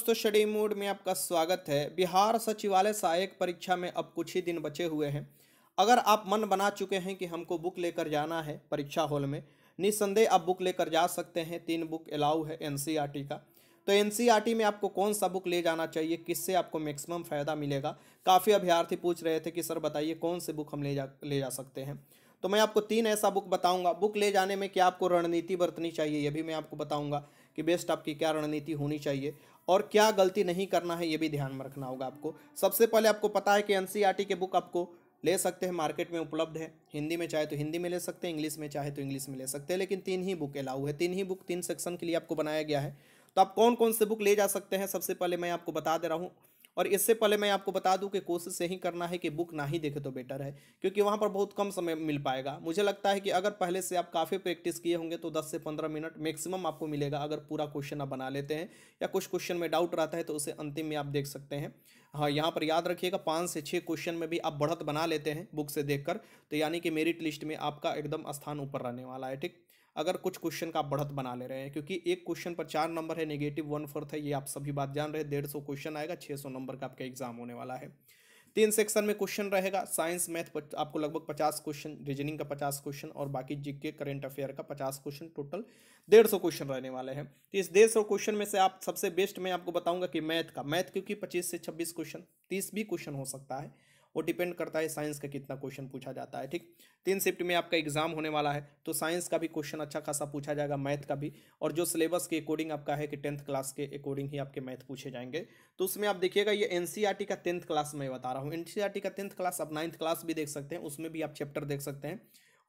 दोस्तों शडी मूड में आपका स्वागत है बिहार सचिवालय सहायक परीक्षा में अब कुछ ही दिन बचे हुए हैं अगर आप मन बना चुके हैं कि हमको बुक लेकर जाना है परीक्षा हॉल में निसंदेह आप बुक लेकर जा सकते हैं तीन बुक अलाउ है एन e का तो एन e में आपको कौन सा बुक ले जाना चाहिए किससे आपको मैक्सिमम फ़ायदा मिलेगा काफ़ी अभ्यर्थी पूछ रहे थे कि सर बताइए कौन से बुक हम ले जा ले जा सकते हैं तो मैं आपको तीन ऐसा बुक बताऊंगा बुक ले जाने में क्या आपको रणनीति बरतनी चाहिए यह भी मैं आपको बताऊंगा कि बेस्ट आपकी क्या रणनीति होनी चाहिए और क्या गलती नहीं करना है ये भी ध्यान में रखना होगा आपको सबसे पहले आपको पता है कि एन e के बुक आपको ले सकते हैं मार्केट में उपलब्ध है हिंदी में चाहे तो हिंदी में ले सकते हैं इंग्लिश में चाहे तो इंग्लिश में ले सकते हैं लेकिन तीन ही बुक अलाउ है तीन ही बुक तीन सेक्शन के लिए आपको बनाया गया है तो आप कौन कौन से बुक ले जा सकते हैं सबसे पहले मैं आपको बता दे रहा हूँ और इससे पहले मैं आपको बता दूं कि कोशिश यही करना है कि बुक ना ही देखे तो बेटर है क्योंकि वहाँ पर बहुत कम समय मिल पाएगा मुझे लगता है कि अगर पहले से आप काफ़ी प्रैक्टिस किए होंगे तो दस से पंद्रह मिनट मैक्सिमम आपको मिलेगा अगर पूरा क्वेश्चन आप बना लेते हैं या कुछ क्वेश्चन में डाउट रहता है तो उसे अंतिम में आप देख सकते हैं हाँ यहाँ पर याद रखिएगा पाँच से छः क्वेश्चन में भी आप बढ़त बना लेते हैं बुक से देख तो यानी कि मेरिट लिस्ट में आपका एकदम स्थान ऊपर रहने वाला है ठीक अगर कुछ क्वेश्चन का बढ़त बना ले रहे हैं क्योंकि एक क्वेश्चन पर चार नंबर है नेगेटिव वन फोर्थ है ये आप सभी बात जान रहे हैं डेढ़ सौ क्वेश्चन आएगा छः सौ नंबर का आपका एग्जाम होने वाला है तीन सेक्शन में क्वेश्चन रहेगा साइंस मैथ आपको लगभग पचास क्वेश्चन रीजनिंग का पचास क्वेश्चन और बाकी जीके करेंट अफेयर का पचास क्वेश्चन टोटल डेढ़ सौ क्वेश्चन रहने वाले हैं तो इस डेढ़ सौ क्वेश्चन में से आप सबसे बेस्ट मैं आपको बताऊंगा कि मैथ का मैथ क्योंकि पच्चीस से छब्बीस क्वेश्चन तीस भी क्वेश्चन हो सकता है वो डिपेंड करता है साइंस का कितना क्वेश्चन पूछा जाता है ठीक तीन शिफ्ट में आपका एग्जाम होने वाला है तो साइंस का भी क्वेश्चन अच्छा खासा पूछा जाएगा मैथ का भी और जो सिलेबस के अकॉर्डिंग आपका है कि टेंथ क्लास के अकॉर्डिंग ही आपके मैथ पूछे जाएंगे तो उसमें आप देखिएगा ये एन का टेंथ क्लास मैं बता रहा हूँ एन का टेंथ क्लास आप नाइन्थ क्लास भी देख सकते हैं उसमें भी आप चैप्टर देख सकते हैं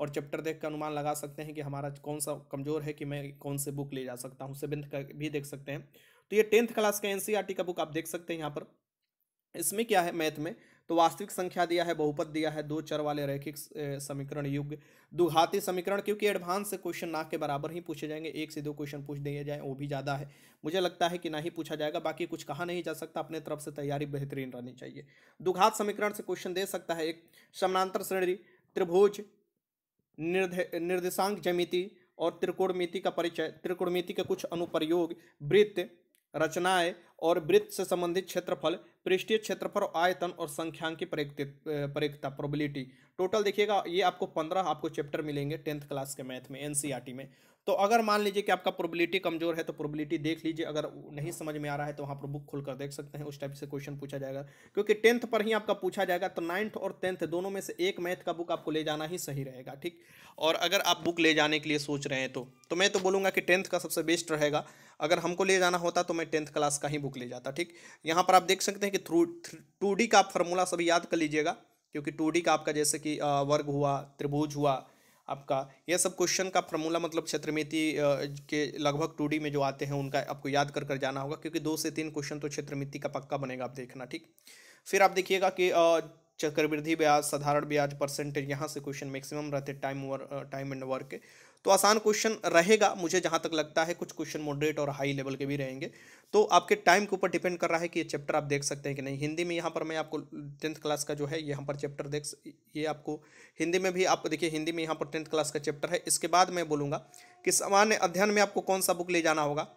और चैप्टर देख कर अनुमान लगा सकते हैं कि हमारा कौन सा कमज़ोर है कि मैं कौन से बुक ले जा सकता हूँ सेवेंथ का भी देख सकते हैं तो ये टेंथ क्लास का एन का बुक आप देख सकते हैं यहाँ पर इसमें क्या है मैथ में तो वास्तविक संख्या दिया है बहुपद दिया है दो चर वाले रैखिक समीकरण युग दुघाती समीकरण क्योंकि एडवांस से क्वेश्चन ना के बराबर ही पूछे जाएंगे एक से दो क्वेश्चन पूछ दिए जाए वो भी ज़्यादा है मुझे लगता है कि ना ही पूछा जाएगा बाकी कुछ कहा नहीं जा सकता अपने तरफ से तैयारी बेहतरीन रहनी चाहिए दुघात समीकरण से क्वेश्चन दे सकता है एक समानांतर श्रेणी त्रिभुज निर्देशांक जमिति और त्रिकोणमिति का परिचय त्रिकोणमिति के कुछ अनुप्रयोग वृत्त रचनाएं और वृत्त से संबंधित क्षेत्रफल पृष्ठीय क्षेत्रफल आयतन और संख्यांकी परेकता प्रोबेबिलिटी टोटल देखिएगा ये आपको पंद्रह आपको चैप्टर मिलेंगे टेंथ क्लास के मैथ में एनसीईआरटी e में तो अगर मान लीजिए कि आपका प्रोबेबिलिटी कमजोर है तो प्रोबेबिलिटी देख लीजिए अगर नहीं समझ में आ रहा है तो वहाँ पर बुक खोलकर देख सकते हैं उस टाइप से क्वेश्चन पूछा जाएगा क्योंकि टेंथ पर ही आपका पूछा जाएगा तो नाइन्थ और टेंथ दोनों में से एक मैथ का बुक आपको ले जाना ही सही रहेगा ठीक और अगर आप बुक ले जाने के लिए सोच रहे हैं तो, तो मैं तो बोलूँगा कि टेंथ का सबसे बेस्ट रहेगा अगर हमको ले जाना होता तो मैं टेंथ क्लास का ही बुक बुक ले जाता ठीक यहाँ पर आप देख सकते हैं कि थ्रू टू का आप फॉर्मूला सभी याद कर लीजिएगा क्योंकि टू का आपका जैसे कि वर्ग हुआ त्रिभुज हुआ आपका यह सब क्वेश्चन का फॉर्मूला मतलब क्षेत्रमिति के लगभग टू में जो आते हैं उनका आपको याद कर कर जाना होगा क्योंकि दो से तीन क्वेश्चन तो क्षेत्रमिति का पक्का बनेगा आप देखना ठीक फिर आप देखिएगा कि चक्रवृद्धि ब्याज साधारण ब्याज परसेंटेज यहाँ से क्वेश्चन मैक्सिमम रहते time work, time and work के तो आसान क्वेश्चन रहेगा मुझे जहाँ तक लगता है कुछ क्वेश्चन मॉडरेट और हाई लेवल के भी रहेंगे तो आपके टाइम के ऊपर डिपेंड कर रहा है कि ये चैप्टर आप देख सकते हैं कि नहीं हिंदी में यहाँ पर मैं आपको टेंथ क्लास का जो है यहाँ पर चैप्टर देख ये आपको हिंदी में भी आप देखिए हिंदी में यहाँ पर टेंथ क्लास का चैप्टर है इसके बाद मैं बोलूँगा कि सामान्य अध्ययन में आपको कौन सा बुक ले जाना होगा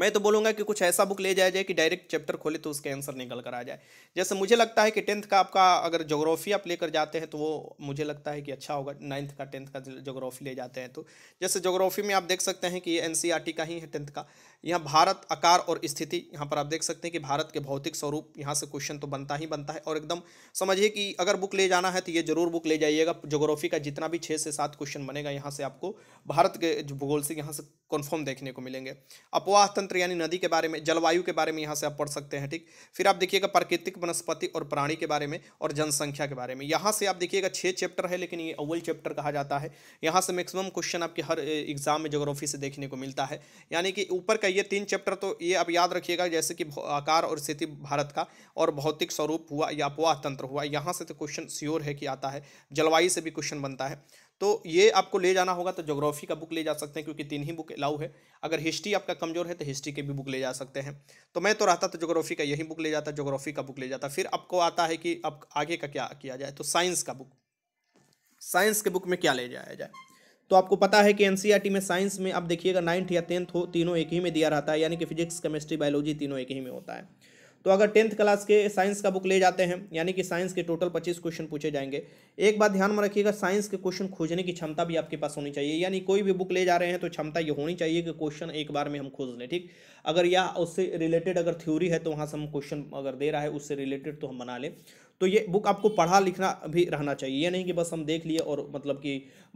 मैं तो बोलूँगा कि कुछ ऐसा बुक ले जाया जाए कि डायरेक्ट चैप्टर खोले तो उसके आंसर निकल कर आ जाए जैसे मुझे लगता है कि टेंथ का आपका अगर जोग्राफी आप लेकर जाते हैं तो वो मुझे लगता है कि अच्छा होगा नाइन्थ का टेंथ का जोग्राफी ले जाते हैं तो जैसे जोग्राफी में आप देख सकते हैं कि ये एन e का ही है टेंथ का यहाँ भारत आकार और स्थिति यहाँ पर आप देख सकते हैं कि भारत के भौतिक स्वरूप यहाँ से क्वेश्चन तो बनता ही बनता है और एकदम समझिए कि अगर बुक ले जाना है तो ये जरूर बुक ले जाइएगा जोग्राफी का जितना भी छः से सात क्वेश्चन बनेगा यहाँ से आपको भारत के भूगोल से यहाँ से कन्फर्म देखने को मिलेंगे अपवाह तंत्र यानी नदी के बारे में जलवायु के बारे में यहाँ से आप पढ़ सकते हैं ठीक फिर आप देखिएगा प्राकृतिक वनस्पति और प्राणी के बारे में और जनसंख्या के बारे में यहाँ से आप देखिएगा छः चैप्टर है लेकिन ये अव्वल चैप्टर कहा जाता है यहाँ से मैक्सिमम क्वेश्चन आपके हर एग्जाम में जोग्राफी से देखने को मिलता है यानी कि ऊपर का ये तीन चैप्टर तो ये आप याद रखिएगा जैसे कि आकार और स्थिति भारत का और भौतिक स्वरूप हुआ या अपवाह तंत्र हुआ यहाँ से तो क्वेश्चन श्योर है कि आता है जलवायु से भी क्वेश्चन बनता है तो ये आपको ले जाना होगा तो जोग्राफी का बुक ले जा सकते हैं क्योंकि तीन ही बुक अलाउ है अगर हिस्ट्री आपका कमज़ोर है तो हिस्ट्री के भी बुक ले जा सकते हैं तो मैं तो रहता तो जोग्राफी का यही बुक ले जाता जोग्राफी का बुक ले जाता फिर आपको आता है कि अब आगे का क्या किया जाए तो साइंस का बुक साइंस के बुक में क्या ले जाया जाए तो आपको पता है कि एन e में साइंस में आप देखिएगा नाइन्थ या टेंथ हो तीनों एक ही में दिया रहता है यानी कि फिजिक्स केमिस्ट्री बायोलॉजी तीनों एक ही में होता है तो अगर टेंथ क्लास के साइंस का बुक ले जाते हैं यानी कि साइंस के टोटल पच्चीस क्वेश्चन पूछे जाएंगे एक बात ध्यान में रखिएगा साइंस के क्वेश्चन खोजने की क्षमता भी आपके पास होनी चाहिए यानी कोई भी बुक ले जा रहे हैं तो क्षमता ये होनी चाहिए कि क्वेश्चन एक बार में हम खोज लें ठीक अगर या उससे रिलेटेड अगर थ्योरी है तो वहाँ से हम क्वेश्चन अगर दे रहा है उससे रिलेटेड तो हम बना लें तो ये बुक आपको पढ़ा लिखना भी रहना चाहिए ये नहीं कि बस हम देख लिए और मतलब कि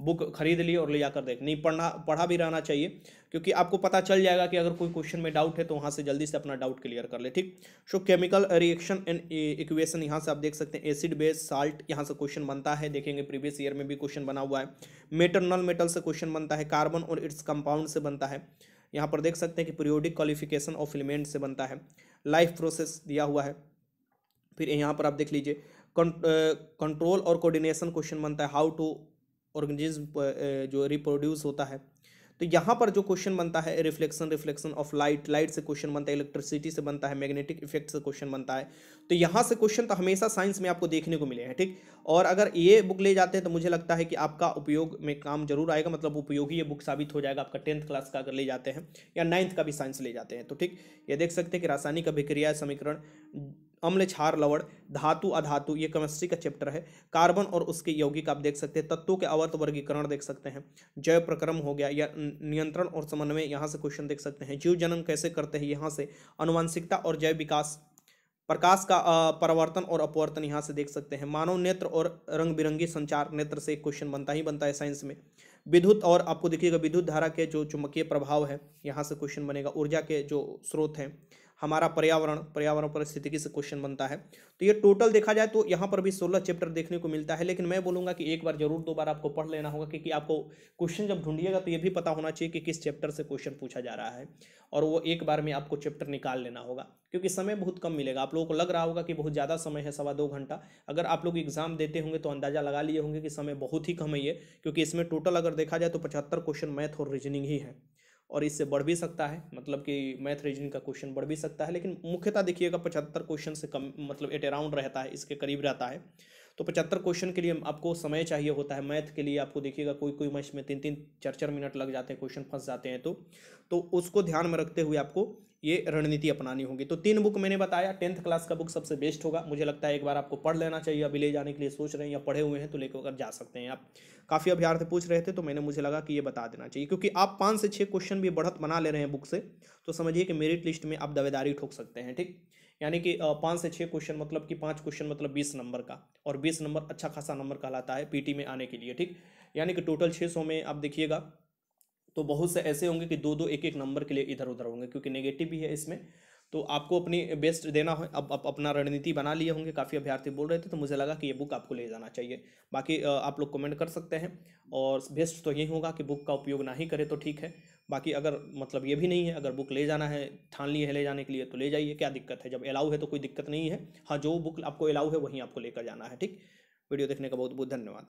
बुक खरीद लिए और ले जाकर देख नहीं पढ़ना पढ़ा भी रहना चाहिए क्योंकि आपको पता चल जाएगा कि अगर कोई क्वेश्चन में डाउट है तो वहाँ से जल्दी से अपना डाउट क्लियर कर ले ठीक so chemical reaction and equation यहाँ से आप देख सकते हैं एसिड बेस साल्ट यहाँ से क्वेश्चन बनता है देखेंगे प्रीवियस ईयर में भी क्वेश्चन बना हुआ है मेटरनल नॉन मेटल से क्वेश्चन बनता है कार्बन और इट्स कंपाउंड से बनता है यहाँ पर देख सकते हैं कि पीरियोडिक क्वालिफिकेशन ऑफ एलिमेंट से बनता है लाइफ प्रोसेस दिया हुआ है फिर यहाँ पर आप देख लीजिए कंट्रोल और कोऑर्डिनेशन क्वेश्चन बनता है हाउ टू ऑर्गेनिज्म जो रिप्रोड्यूस होता है तो यहाँ पर जो क्वेश्चन बनता है reflection reflection of light light से क्वेश्चन बनता है इलेक्ट्रिसिटी से बनता है मैग्नेटिक इफेक्ट से क्वेश्चन बनता है तो यहाँ से क्वेश्चन तो हमेशा साइंस में आपको देखने को मिले हैं ठीक और अगर ये बुक ले जाते हैं तो मुझे लगता है कि आपका उपयोग में काम जरूर आएगा मतलब उपयोगी ये बुक साबित हो जाएगा आपका टेंथ क्लास का अगर ले जाते हैं या नाइन्थ का भी साइंस ले जाते हैं तो ठीक ये देख सकते हैं कि रासायनिक अभिक्रिया समीकरण अम्ल क्षार लवण धातु अधातु ये केमिस्ट्री का चैप्टर है कार्बन और उसके यौगिक आप देख सकते हैं तत्वों के अवर्त वर्गीकरण देख सकते हैं जैव प्रक्रम हो गया या नियंत्रण और समन्वय यहाँ से क्वेश्चन देख सकते हैं जीव जनन कैसे करते हैं यहाँ से अनुवांशिकता और जैव विकास प्रकाश का परावर्तन और अपवर्तन यहाँ से देख सकते हैं मानव नेत्र और रंग बिरंगी संचार नेत्र से एक क्वेश्चन बनता ही बनता है साइंस में विद्युत और आपको देखिएगा विद्युत धारा के जो चुम्बकीय प्रभाव है यहाँ से क्वेश्चन बनेगा ऊर्जा के जो स्रोत हैं हमारा पर्यावरण पर्यावरण परिस्थितिकी से क्वेश्चन बनता है तो ये टोटल देखा जाए तो यहाँ पर भी सोलह चैप्टर देखने को मिलता है लेकिन मैं बोलूँगा कि एक बार जरूर दो बार आपको पढ़ लेना होगा क्योंकि आपको क्वेश्चन जब ढूंढिएगा तो ये भी पता होना चाहिए कि किस चैप्टर से क्वेश्चन पूछा जा रहा है और वो एक बार में आपको चैप्टर निकाल लेना होगा क्योंकि समय बहुत कम मिलेगा आप लोगों को लग रहा होगा कि बहुत ज़्यादा समय है सवा दो घंटा अगर आप लोग एग्जाम देते होंगे तो अंदाज़ा लगा लिए होंगे कि समय बहुत ही कम है ये क्योंकि इसमें टोटल अगर देखा जाए तो पचहत्तर क्वेश्चन मैथ और रीजनिंग ही है और इससे बढ़ भी सकता है मतलब कि मैथ रीजनिंग का क्वेश्चन बढ़ भी सकता है लेकिन मुख्यतः देखिएगा पचहत्तर क्वेश्चन से कम मतलब एट अराउंड रहता है इसके करीब रहता है तो पचहत्तर क्वेश्चन के लिए आपको समय चाहिए होता है मैथ के लिए आपको देखिएगा कोई कोई मैच में तीन तीन चार चार मिनट लग जाते हैं क्वेश्चन फंस जाते हैं तो तो उसको ध्यान में रखते हुए आपको ये रणनीति अपनानी होगी तो तीन बुक मैंने बताया टेंथ क्लास का बुक सबसे बेस्ट होगा मुझे लगता है एक बार आपको पढ़ लेना चाहिए अभी ले जाने के लिए सोच रहे हैं या पढ़े हुए हैं तो लेकर जा सकते हैं आप काफ़ी अभ्यार्थी पूछ रहे थे तो मैंने मुझे लगा कि ये बता देना चाहिए क्योंकि आप पाँच से छः क्वेश्चन भी बढ़त बना ले रहे हैं बुक से तो समझिए कि मेरिट लिस्ट में आप दावेदारी ठोक सकते हैं ठीक यानी कि पाँच से छः क्वेश्चन मतलब कि पाँच क्वेश्चन मतलब बीस नंबर का और बीस नंबर अच्छा खासा नंबर कहलाता है पीटी में आने के लिए ठीक यानी कि टोटल छः सौ में आप देखिएगा तो बहुत से ऐसे होंगे कि दो दो एक एक नंबर के लिए इधर उधर होंगे क्योंकि नेगेटिव भी है इसमें तो आपको अपनी बेस्ट देना है अब अप, अपना रणनीति बना लिए होंगे काफ़ी अभ्यर्थी बोल रहे थे तो मुझे लगा कि ये बुक आपको ले जाना चाहिए बाकी आप लोग कमेंट कर सकते हैं और बेस्ट तो यही होगा कि बुक का उपयोग ना ही करें तो ठीक है बाकी अगर मतलब ये भी नहीं है अगर बुक ले जाना है ठान लिए है ले जाने के लिए तो ले जाइए क्या दिक्कत है जब अलाउ है तो कोई दिक्कत नहीं है हाँ जो बुक आपको अलाउ है वहीं आपको लेकर जाना है ठीक वीडियो देखने का बहुत बहुत धन्यवाद